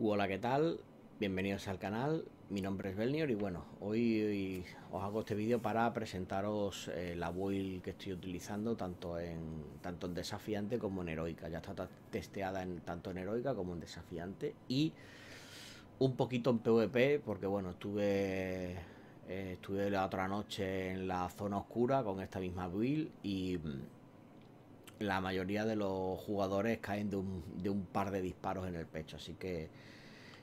Hola, ¿qué tal? Bienvenidos al canal, mi nombre es Belnior y bueno, hoy, os hago este vídeo para presentaros eh, la build que estoy utilizando tanto en, tanto en desafiante como en heroica. Ya está testeada en, tanto en heroica como en desafiante y un poquito en PvP porque bueno, estuve, eh, estuve la otra noche en la zona oscura con esta misma build y... Mm, la mayoría de los jugadores caen de un, par de disparos en el pecho. Así que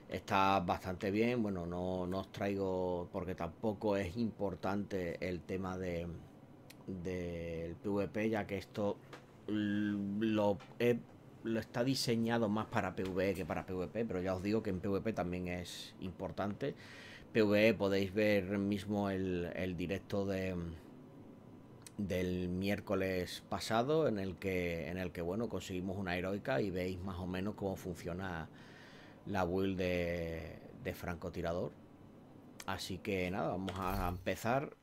está bastante bien. Bueno, no, os traigo, porque tampoco es importante el tema de del PvP, ya que esto lo, está diseñado más para PvE que para PvP, pero ya os digo que en PvP también es importante. PvE podéis ver mismo el directo de del miércoles pasado en el que en el que bueno conseguimos una heroica y veis más o menos cómo funciona la build de, francotirador así que nada vamos a empezar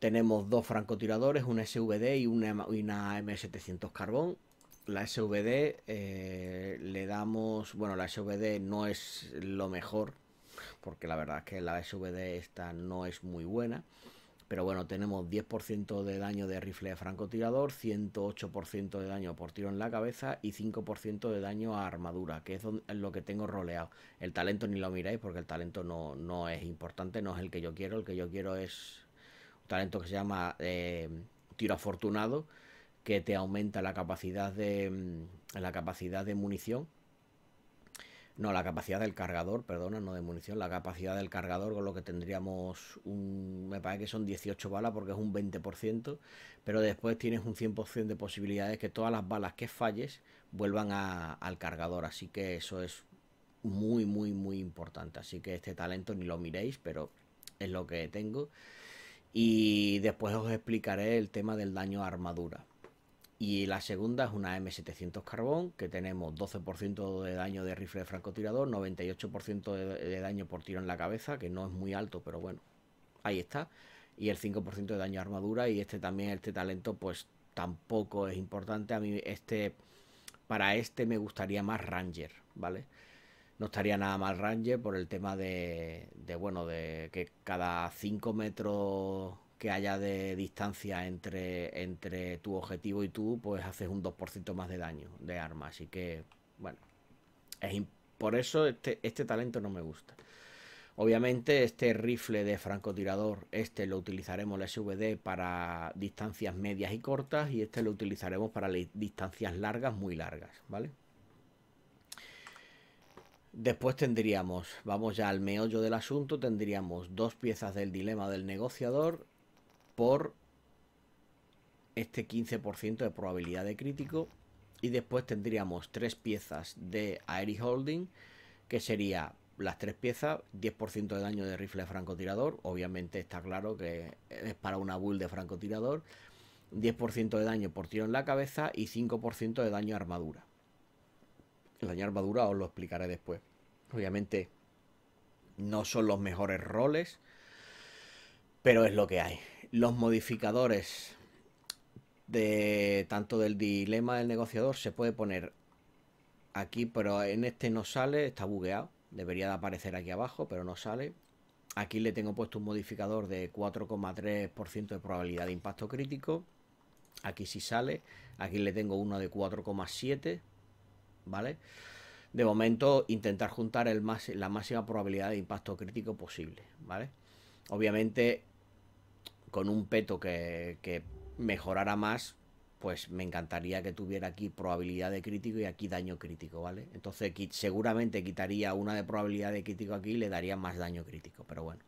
tenemos dos francotiradores una SVD y una, M700 carbón la SVD eh, le damos bueno la SVD no es lo mejor porque la verdad es que la SVD esta no es muy buena pero bueno, tenemos 10% de daño de rifle de francotirador, 108% de daño por tiro en la cabeza y 5% de daño a armadura, que es lo que tengo roleado. El talento ni lo miráis porque el talento no, es importante, no es el que yo quiero. El que yo quiero es un talento que se llama eh, tiro afortunado, que te aumenta la capacidad de, la capacidad de munición no, la capacidad del cargador, perdona, no de munición, la capacidad del cargador con lo que tendríamos un... Me parece que son 18 balas porque es un 20%, pero después tienes un 100% de posibilidades que todas las balas que falles vuelvan al cargador, así que eso es muy, muy, muy importante. Así que este talento ni lo miréis, pero es lo que tengo. Y después os explicaré el tema del daño a armadura. Y la segunda es una M700 carbón, que tenemos 12% de daño de rifle de francotirador, 98% de, daño por tiro en la cabeza, que no es muy alto, pero bueno, ahí está. Y el 5% de daño a armadura, y este también, este talento, pues tampoco es importante. A mí este, para este me gustaría más Ranger, ¿vale? No estaría nada mal Ranger por el tema de, de bueno, de que cada 5 metros que haya de distancia entre, entre tu objetivo y tú, pues haces un 2% más de daño de arma. Así que, bueno, es por eso este, este, talento no me gusta. Obviamente este rifle de francotirador, este lo utilizaremos la SVD para distancias medias y cortas y este lo utilizaremos para distancias largas, muy largas, ¿vale? Después tendríamos, vamos ya al meollo del asunto, tendríamos dos piezas del dilema del negociador por este 15% de probabilidad de crítico. Y después tendríamos tres piezas de Aery Holding, que sería las tres piezas, 10% de daño de rifle de francotirador. Obviamente está claro que es para una build de francotirador. 10% de daño por tiro en la cabeza y 5% de daño a armadura. El daño a armadura os lo explicaré después. Obviamente no son los mejores roles, pero es lo que hay. Los modificadores de tanto del dilema del negociador se puede poner aquí, pero en este no sale, está bugueado. Debería de aparecer aquí abajo, pero no sale. Aquí le tengo puesto un modificador de 4,3% de probabilidad de impacto crítico. Aquí sí sale. Aquí le tengo uno de 4,7. ¿Vale? De momento, intentar juntar el más, la máxima probabilidad de impacto crítico posible. ¿Vale? Obviamente, con un peto que, mejorara más, pues me encantaría que tuviera aquí probabilidad de crítico y aquí daño crítico, ¿vale? Entonces seguramente quitaría una de probabilidad de crítico aquí y le daría más daño crítico, pero bueno.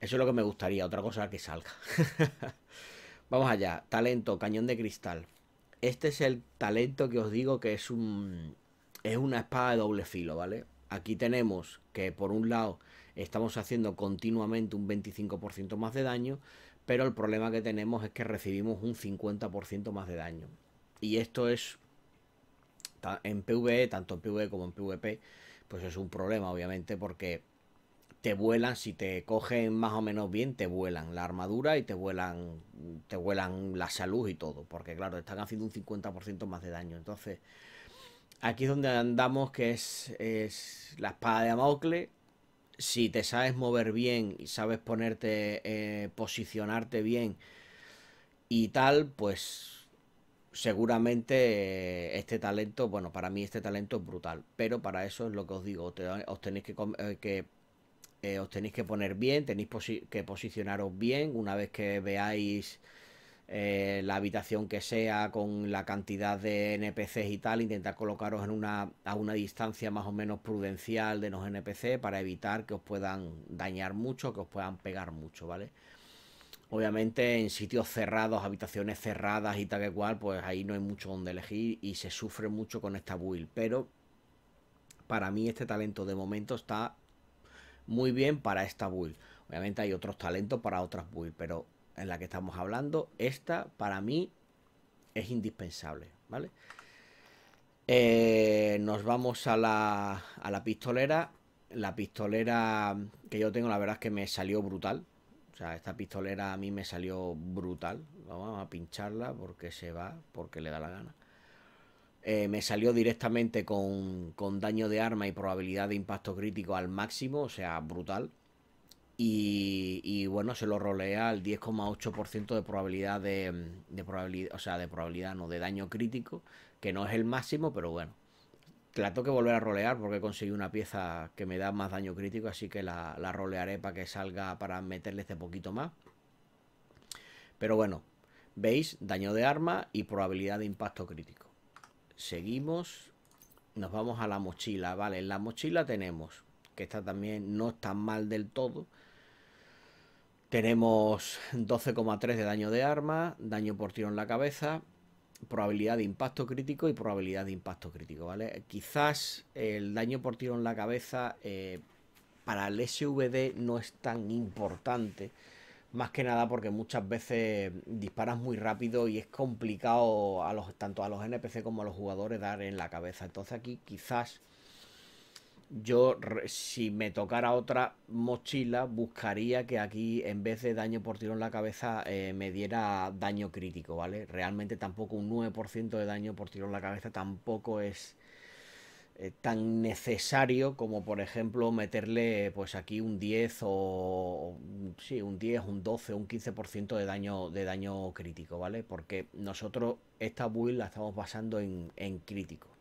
Eso es lo que me gustaría, otra cosa que salga. Vamos allá, talento, cañón de cristal. Este es el talento que os digo que es un es una espada de doble filo, ¿vale? Aquí tenemos que por un lado estamos haciendo continuamente un 25% más de daño pero el problema que tenemos es que recibimos un 50% más de daño. Y esto es en PvE, tanto en PvE como en PvP, pues es un problema, obviamente, porque te vuelan, si te cogen más o menos bien, te vuelan la armadura y te vuelan, te vuelan la salud y todo, porque claro, están haciendo un 50% más de daño. Entonces, aquí es donde andamos, que es, es la espada de Amokle si te sabes mover bien y sabes ponerte, eh, posicionarte bien y tal, pues seguramente eh, este talento, bueno, para mí este talento es brutal, pero para eso es lo que os digo, os tenéis que, eh, os tenéis que poner bien, tenéis que posicionaros bien, una vez que veáis eh, la habitación que sea, con la cantidad de NPCs y tal, intentar colocaros en una, a una distancia más o menos prudencial de los NPCs para evitar que os puedan dañar mucho, que os puedan pegar mucho, ¿vale? Obviamente en sitios cerrados, habitaciones cerradas y tal que cual, pues ahí no hay mucho donde elegir y se sufre mucho con esta build, pero para mí este talento de momento está muy bien para esta build. Obviamente hay otros talentos para otras builds, pero en la que estamos hablando, esta para mí es indispensable, ¿vale? Eh, nos vamos a la, a la pistolera. La pistolera que yo tengo, la verdad es que me salió brutal. O sea, esta pistolera a mí me salió brutal. Vamos a pincharla porque se va, porque le da la gana. Eh, me salió directamente con, con daño de arma y probabilidad de impacto crítico al máximo, o sea, brutal. Y, bueno, se lo rolea al 10,8% de probabilidad de, probabilidad, o sea, de probabilidad no, de daño crítico, que no es el máximo, pero bueno. Trato que volver a rolear porque conseguí una pieza que me da más daño crítico, así que la, la rolearé para que salga, para meterle este poquito más. Pero bueno, veis, daño de arma y probabilidad de impacto crítico. Seguimos, nos vamos a la mochila, vale, en la mochila tenemos, que esta también no está mal del todo, tenemos 12,3 de daño de arma, daño por tiro en la cabeza, probabilidad de impacto crítico y probabilidad de impacto crítico, ¿vale? Quizás el daño por tiro en la cabeza eh, para el SVD no es tan importante, más que nada porque muchas veces disparas muy rápido y es complicado a los, tanto a los NPC como a los jugadores dar en la cabeza. Entonces aquí quizás yo si me tocara otra mochila buscaría que aquí en vez de daño por tiro en la cabeza eh, me diera daño crítico, ¿vale? Realmente tampoco un 9% de daño por tiro en la cabeza tampoco es eh, tan necesario como por ejemplo meterle pues aquí un 10 o sí, un 10, un 12, un 15% de daño de daño crítico, ¿vale? Porque nosotros esta build la estamos basando en, en crítico.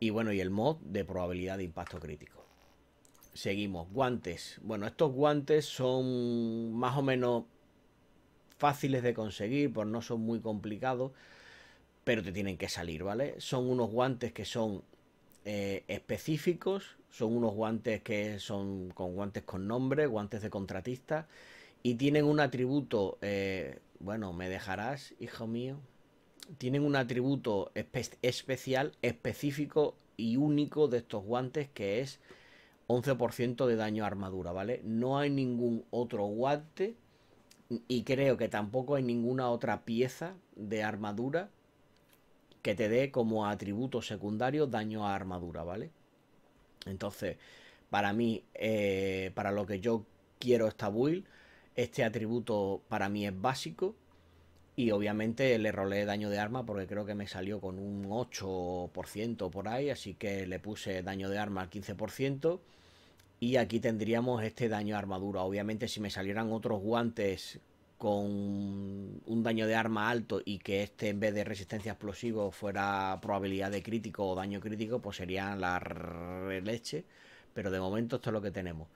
Y bueno, y el mod de probabilidad de impacto crítico. Seguimos, guantes. Bueno, estos guantes son más o menos fáciles de conseguir, pues no son muy complicados, pero te tienen que salir, ¿vale? Son unos guantes que son eh, específicos, son unos guantes que son con guantes con nombre, guantes de contratista, y tienen un atributo, eh, bueno, me dejarás, hijo mío, tienen un atributo especial, específico y único de estos guantes que es 11% de daño a armadura, ¿vale? No hay ningún otro guante y creo que tampoco hay ninguna otra pieza de armadura que te dé como atributo secundario daño a armadura, ¿vale? Entonces, para mí, eh, para lo que yo quiero esta build, este atributo para mí es básico y obviamente le rolé daño de arma porque creo que me salió con un 8% por ahí, así que le puse daño de arma al 15%. Y aquí tendríamos este daño de armadura. Obviamente si me salieran otros guantes con un daño de arma alto y que este en vez de resistencia explosivo fuera probabilidad de crítico o daño crítico, pues serían la leche. Pero de momento esto es lo que tenemos.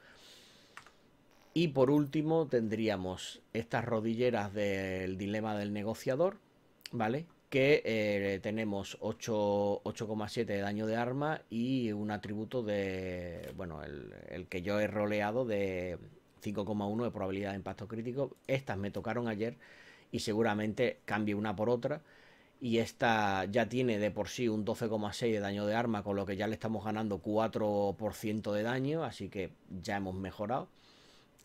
Y por último tendríamos estas rodilleras del dilema del negociador, ¿vale? Que eh, tenemos 8,7 de daño de arma y un atributo de, bueno, el, el que yo he roleado de 5,1 de probabilidad de impacto crítico. Estas me tocaron ayer y seguramente cambie una por otra. Y esta ya tiene de por sí un 12,6 de daño de arma, con lo que ya le estamos ganando 4% de daño, así que ya hemos mejorado.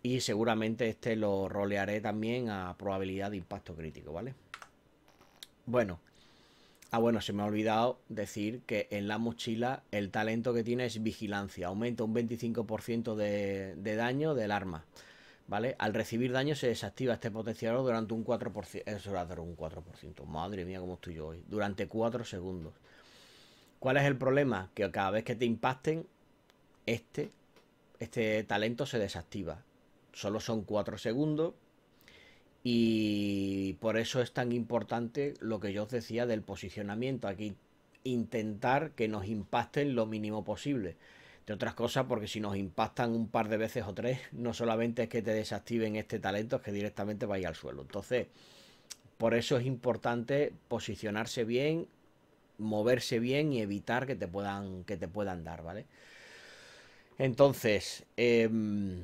Y seguramente este lo rolearé también a probabilidad de impacto crítico, ¿vale? Bueno. Ah, bueno, se me ha olvidado decir que en la mochila el talento que tiene es vigilancia. Aumenta un 25% de, daño del arma. ¿vale? Al recibir daño se desactiva este potenciador durante un 4%, eh, eso era un 4%, madre mía cómo estoy yo hoy, durante 4 segundos. ¿Cuál es el problema? Que cada vez que te impacten, este, este talento se desactiva solo son cuatro segundos. Y por eso es tan importante lo que yo os decía del posicionamiento. Aquí intentar que nos impacten lo mínimo posible. De otras cosas, porque si nos impactan un par de veces o tres, no solamente es que te desactiven este talento, es que directamente vaya al suelo. Entonces, por eso es importante posicionarse bien, moverse bien y evitar que te puedan, que te puedan dar, ¿vale? Entonces, em,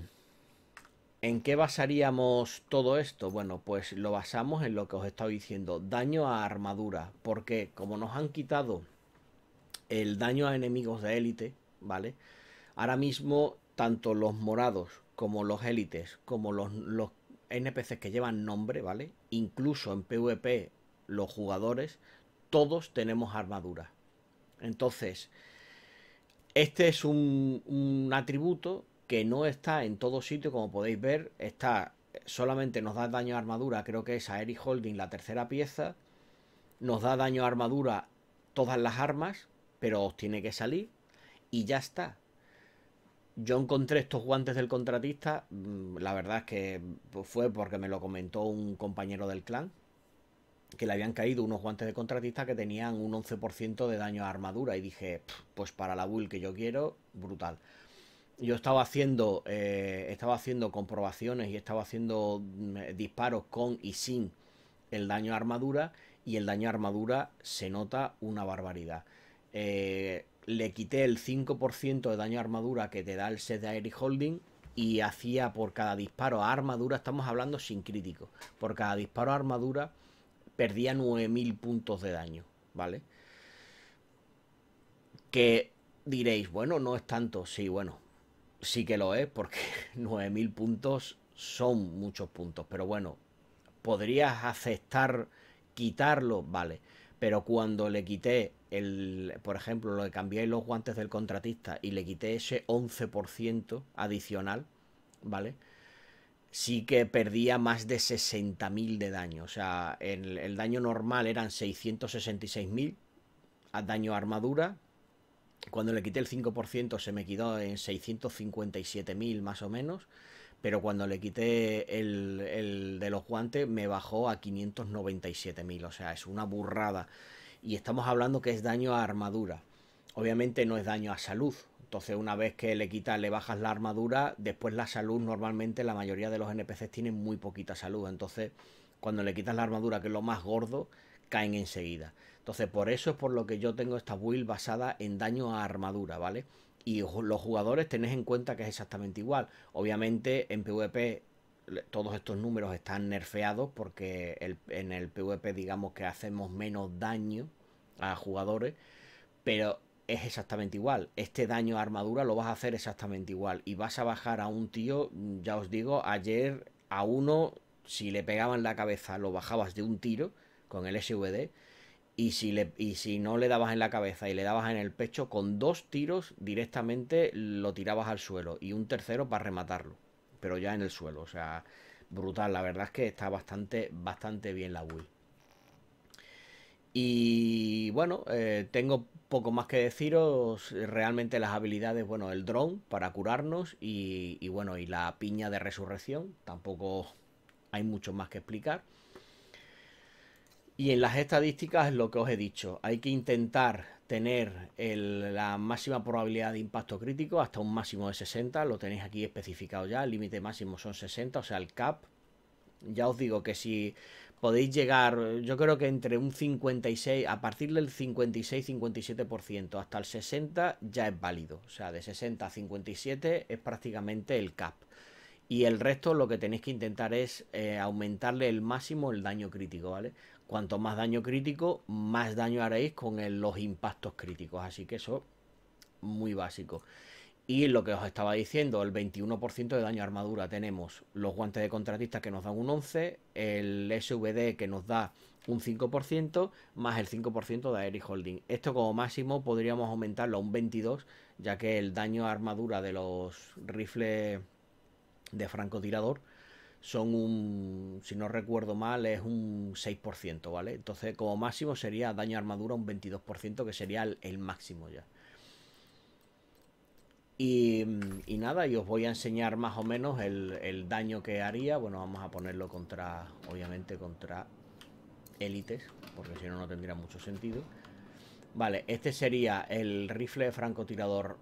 ¿En qué basaríamos todo esto? Bueno, pues lo basamos en lo que os he estado diciendo, daño a armadura, porque como nos han quitado el daño a enemigos de élite, ¿vale? Ahora mismo tanto los morados como los élites, como los, NPCs que llevan nombre, ¿vale? Incluso en PvP los jugadores, todos tenemos armadura. Entonces, este es un, un atributo que no está en todo sitio, como podéis ver, está solamente nos da daño a armadura, creo que es a Eric Holding la tercera pieza, nos da daño a armadura todas las armas, pero os tiene que salir y ya está. Yo encontré estos guantes del contratista, mm, la verdad es que fue porque me lo comentó un compañero del clan, que le habían caído unos guantes de contratista que tenían un 11% de daño a armadura y dije, pues para la build que yo quiero, brutal yo estaba haciendo, eh, estaba haciendo comprobaciones y estaba haciendo mm, eh, disparos con y sin el daño a armadura y el daño a armadura se nota una barbaridad. Eh, le quité el 5% de daño a armadura que te da el set de Aery Holding y hacía por cada disparo a armadura, estamos hablando sin crítico, por cada disparo a armadura perdía 9.000 puntos de daño, ¿vale? Que diréis, bueno, no es tanto, sí, bueno, sí que lo es, porque 9.000 puntos son muchos puntos, pero bueno, podrías aceptar quitarlo, vale, pero cuando le quité el, por ejemplo, lo que cambié los guantes del contratista y le quité ese 11% adicional, ¿vale? Sí que perdía más de 60.000 de daño. O sea, el, el daño normal eran 666.000 a daño a armadura, cuando le quité el 5% se me quedó en 657.000 más o menos, pero cuando le quité el, de los guantes me bajó a 597.000, o sea, es una burrada. Y estamos hablando que es daño a armadura. Obviamente no es daño a salud. Entonces una vez que le quitas, le bajas la armadura, después la salud normalmente la mayoría de los NPCs tienen muy poquita salud. Entonces cuando le quitas la armadura, que es lo más gordo, caen enseguida. Entonces, por eso es por lo que yo tengo esta build basada en daño a armadura, ¿vale? Y los jugadores tenéis en cuenta que es exactamente igual. Obviamente, en PvP todos estos números están nerfeados porque en el PvP digamos que hacemos menos daño a jugadores, pero es exactamente igual. Este daño a armadura lo vas a hacer exactamente igual y vas a bajar a un tío, ya os digo, ayer a uno si le pegaban la cabeza lo bajabas de un tiro con el SVD. Y si, y si no le dabas en la cabeza y le dabas en el pecho, con dos tiros directamente lo tirabas al suelo. Y un tercero para rematarlo. Pero ya en el suelo. O sea, brutal. La verdad es que está bastante, bastante bien la Wii. Y bueno, eh, tengo poco más que deciros. Realmente las habilidades, bueno, el drone para curarnos y bueno, y la piña de resurrección. Tampoco hay mucho más que explicar. Y en las estadísticas es lo que os he dicho, hay que intentar tener la máxima probabilidad de impacto crítico hasta un máximo de 60, lo tenéis aquí especificado ya, el límite máximo son 60, o sea, el cap. Ya os digo que si podéis llegar, yo creo que entre un 56, a partir del 56-57% hasta el 60 ya es válido, o sea, de 60 a 57 es prácticamente el cap. Y el resto lo que tenéis que intentar es eh, aumentarle el máximo el daño crítico, ¿vale? Cuanto más daño crítico, más daño haréis con los impactos críticos. Así que eso, muy básico. Y lo que os estaba diciendo, el 21% de daño a armadura tenemos los guantes de contratista que nos dan un 11, el SVD que nos da un 5%, más el 5% de Aerie Holding. Esto como máximo podríamos aumentarlo a un 22, ya que el daño a armadura de los rifles de francotirador son un, si no recuerdo mal, es un 6%, ¿vale? Entonces, como máximo sería daño a armadura un 22%, que sería el, máximo ya. Y, nada, y os voy a enseñar más o menos el, el daño que haría. Bueno, vamos a ponerlo contra, obviamente, contra élites, porque si no, no tendría mucho sentido. Vale, este sería el rifle de francotirador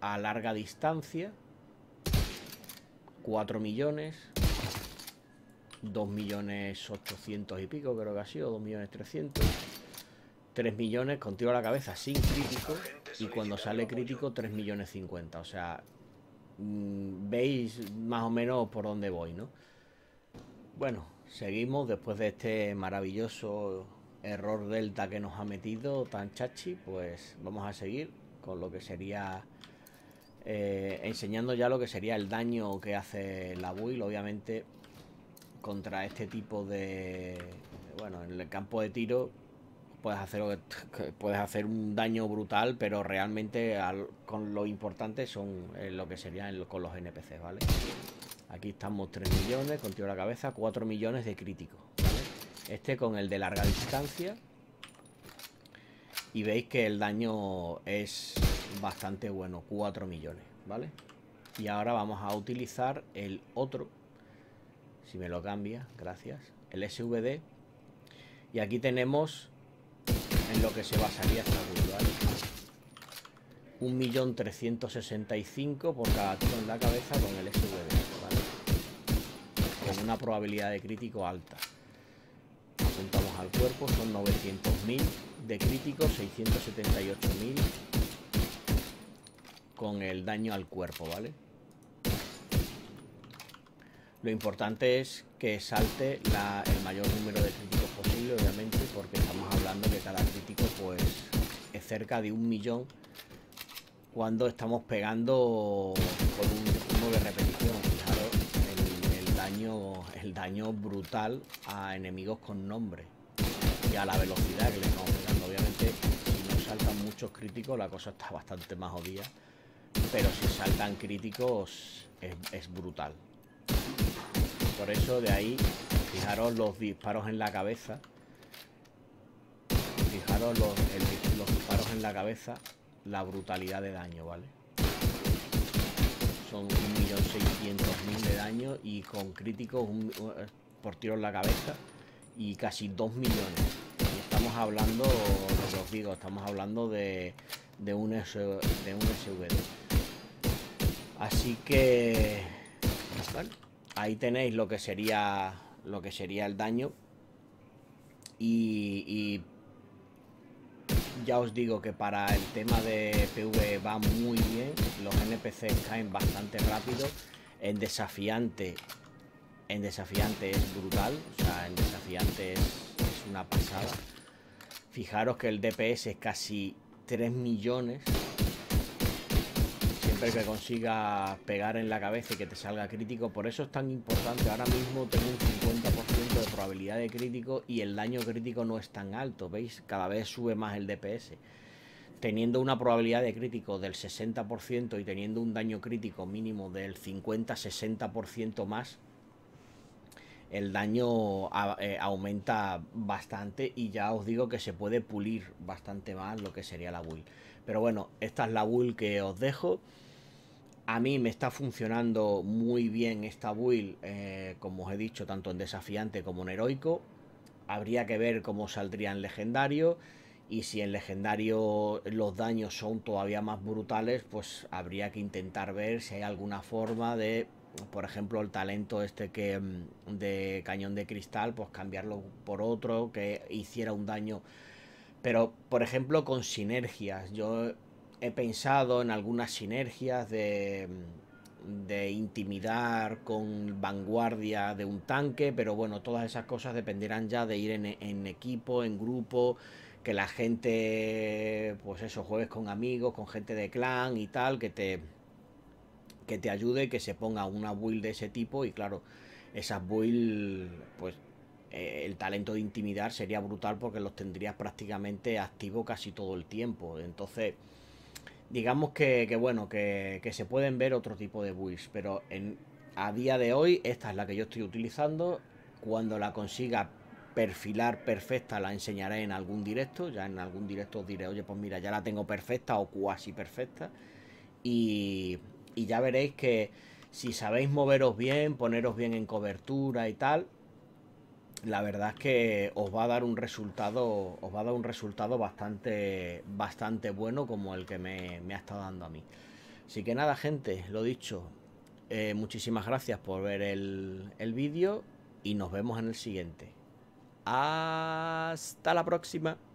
a larga distancia. 4 millones. 2 millones 800 y pico, creo que ha sido. 2 millones 300. 3 millones con tiro a la cabeza sin crítico. Y cuando sale crítico, 3 millones 50. O sea, mm, veis más o menos por dónde voy, ¿no? Bueno, seguimos después de este maravilloso error delta que nos ha metido tan chachi. Pues vamos a seguir con lo que sería eh, enseñando ya lo que sería el daño que hace la build, obviamente contra este tipo de... Bueno, en el campo de tiro puedes hacer, puedes hacer un daño brutal, pero realmente con lo importante son eh, lo que serían con los NPCs, ¿vale? Aquí estamos 3 millones, con la cabeza, 4 millones de críticos, ¿vale? Este con el de larga distancia. Y veis que el daño es bastante bueno, 4 millones, ¿vale? Y ahora vamos a utilizar el otro, si me lo cambia, gracias, el SVD. Y aquí tenemos en lo que se basaría esta build, 1.365.000 1.365 por cada tiro en la cabeza con el SVD, Con una probabilidad de crítico alta. Apuntamos al cuerpo, son 900.000 de crítico, 678.000 con el daño al cuerpo, ¿vale? Lo importante es que salte el mayor número de críticos posible, obviamente, porque estamos hablando que cada crítico pues es cerca de un millón cuando estamos pegando con un ritmo de repetición. Fijaros el, daño, brutal a enemigos con nombre y a la velocidad que le estamos pegando. Obviamente, si no saltan muchos críticos, la cosa está bastante más jodida. Pero si saltan críticos es, brutal. Por eso de ahí, fijaros los disparos en la cabeza. Fijaros los, disparos en la cabeza, la brutalidad de daño, ¿vale? Son 1.600.000 de daño y con críticos eh, por tiro en la cabeza y casi 2 millones. Y estamos hablando, os digo, estamos hablando de de un, de SVD. Así que ahí tenéis lo que sería lo que sería el daño y, ya os digo que para el tema de PV va muy bien, los NPC caen bastante rápido, en desafiante, en desafiante es brutal, o sea, en desafiante es, es una pasada. Fijaros que el DPS es casi 3 millones. Siempre que consiga pegar en la cabeza y que te salga crítico. Por eso es tan importante. Ahora mismo tengo un 50% de probabilidad de crítico y el daño crítico no es tan alto. ¿Veis? Cada vez sube más el DPS. Teniendo una probabilidad de crítico del 60% y teniendo un daño crítico mínimo del 50-60% más, el daño eh, aumenta bastante y ya os digo que se puede pulir bastante más lo que sería la build. Pero bueno, esta es la build que os dejo. A mí me está funcionando muy bien esta build, eh, como os he dicho, tanto en desafiante como en heroico. Habría que ver cómo saldría en legendario. Y si en legendario los daños son todavía más brutales, pues habría que intentar ver si hay alguna forma de por ejemplo, el talento este que mm, de cañón de cristal, pues cambiarlo por otro que hiciera un daño. Pero, por ejemplo, con sinergias. Yo he pensado en algunas sinergias de, mm, de intimidar con vanguardia de un tanque, pero bueno, todas esas cosas dependerán ya de ir en, equipo, en grupo, que la gente, pues eso, juegues con amigos, con gente de clan y tal, que te que te ayude que se ponga una build de ese tipo y claro, esas build, pues eh, el talento de intimidar sería brutal porque los tendrías prácticamente activo casi todo el tiempo. Entonces, digamos que, bueno, que, se pueden ver otro tipo de builds, pero en, a día de hoy esta es la que yo estoy utilizando. Cuando la consiga perfilar perfecta la enseñaré en algún directo, ya en algún directo diré, oye, pues mira, ya la tengo perfecta o cuasi perfecta. Y y ya veréis que si sabéis moveros bien, poneros bien en cobertura y tal, la verdad es que os va a dar un resultado, os va a dar un resultado bastante, bastante bueno como el que me, ha estado dando a mí. Así que nada, gente, lo dicho, eh, muchísimas gracias por ver el, el vídeo y nos vemos en el siguiente. Hasta la próxima.